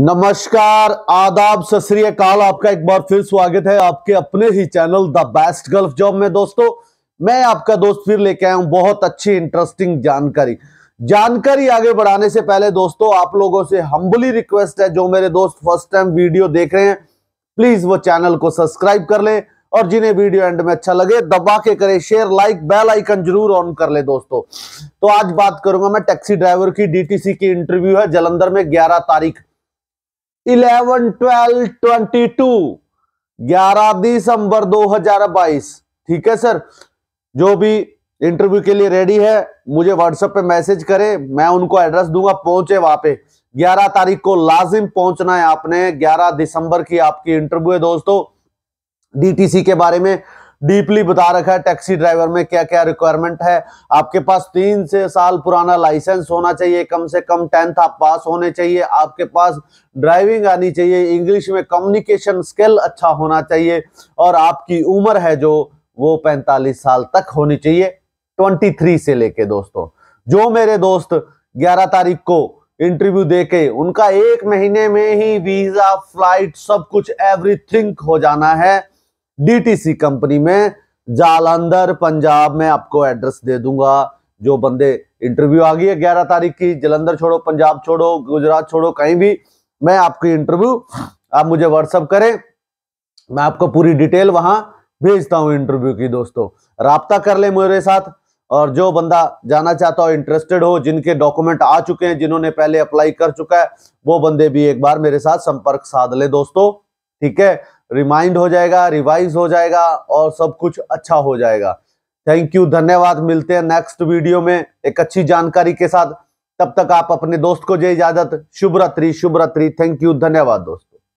नमस्कार आदाब सत आपका एक बार फिर स्वागत है आपके अपने ही channel the best gulf job में दोस्तों मैं आपका दोस्त फिर लेके आया हूं बहुत अच्छी इंटरेस्टिंग जानकारी जानकारी आगे बढ़ाने से पहले दोस्तों आप लोगों से हम्बली रिक्वेस्ट है जो मेरे दोस्त फर्स्ट टाइम वीडियो देख रहे हैं प्लीज वो चैनल को सब्सक्राइब कर ले और जिन्हें वीडियो एंड में अच्छा लगे दबा के करे शेयर लाइक बेल आइकन जरूर ऑन कर ले दोस्तों तो आज बात करूंगा मैं टैक्सी ड्राइवर की डीटीसी की इंटरव्यू है जलंधर में 11 तारीख इलेवन ट्वेल्व ट्वेंटी टू ग्यारह दिसंबर दो हजार बाईस ठीक है सर जो भी इंटरव्यू के लिए रेडी है मुझे व्हाट्सएप पे मैसेज करें मैं उनको एड्रेस दूंगा पहुंचे वहां पे 11 तारीख को लाजिम पहुंचना है आपने 11 दिसंबर की आपकी इंटरव्यू है दोस्तों डीटीसी के बारे में डीपली बता रखा है टैक्सी ड्राइवर में क्या क्या रिक्वायरमेंट है आपके पास तीन से साल पुराना लाइसेंस होना चाहिए कम से कम टेंथ आप पास होने चाहिए आपके पास ड्राइविंग आनी चाहिए इंग्लिश में कम्युनिकेशन स्किल अच्छा होना चाहिए और आपकी उम्र है जो वो पैंतालीस साल तक होनी चाहिए ट्वेंटी से लेके दोस्तों जो मेरे दोस्त ग्यारह तारीख को इंटरव्यू देके उनका एक महीने में ही वीजा फ्लाइट सब कुछ एवरीथिंग हो जाना है डीटीसी कंपनी में जालंधर पंजाब में आपको एड्रेस दे दूंगा जो बंदे इंटरव्यू आ गई है ग्यारह तारीख की जलंधर छोड़ो पंजाब छोड़ो गुजरात छोड़ो कहीं भी मैं आपकी इंटरव्यू आप मुझे व्हाट्सअप करें मैं आपको पूरी डिटेल वहां भेजता हूं इंटरव्यू की दोस्तों रबता कर ले मेरे साथ और जो बंदा जाना चाहता हो इंटरेस्टेड हो जिनके डॉक्यूमेंट आ चुके हैं जिन्होंने पहले अप्लाई कर चुका है वो बंदे भी एक बार मेरे साथ संपर्क साध ले दोस्तों ठीक है रिमाइंड हो जाएगा रिवाइज हो जाएगा और सब कुछ अच्छा हो जाएगा थैंक यू धन्यवाद मिलते हैं नेक्स्ट वीडियो में एक अच्छी जानकारी के साथ तब तक आप अपने दोस्त को जय इजाजत शुभ रात्रि शुभ रात्रि थैंक यू धन्यवाद दोस्त